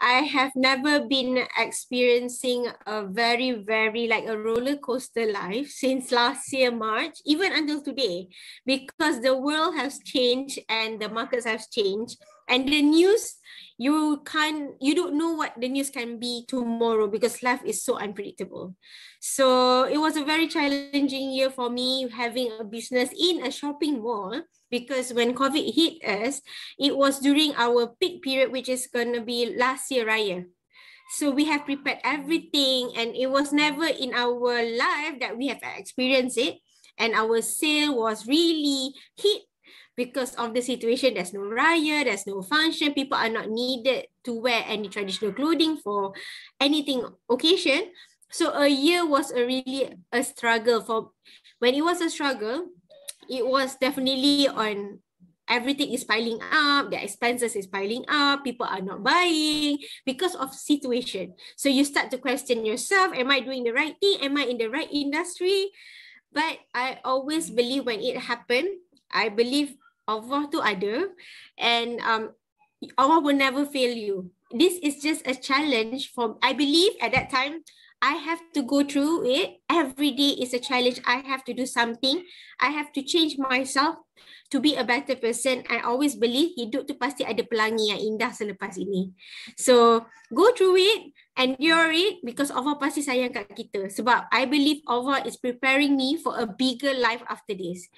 I have never been experiencing a very, very like a roller coaster life since last year, March, even until today, because the world has changed and the markets have changed and the news you can't you don't know what the news can be tomorrow because life is so unpredictable so it was a very challenging year for me having a business in a shopping mall because when covid hit us it was during our peak period which is going to be last year raya so we have prepared everything and it was never in our life that we have experienced it and our sale was really hit because of the situation, there's no riot, there's no function, people are not needed to wear any traditional clothing for anything occasion. So a year was a really a struggle for when it was a struggle, it was definitely on everything is piling up, the expenses is piling up, people are not buying because of situation. So you start to question yourself, am I doing the right thing? Am I in the right industry? But I always believe when it happened, I believe Allah tu ada and um, Allah will never fail you. This is just a challenge for, I believe at that time, I have to go through it. Every day is a challenge. I have to do something. I have to change myself to be a better person. I always believe hidup tu pasti ada pelangi yang indah selepas ini. So, go through it, endure it because Allah pasti sayang kat kita. Sebab I believe Allah is preparing me for a bigger life after this.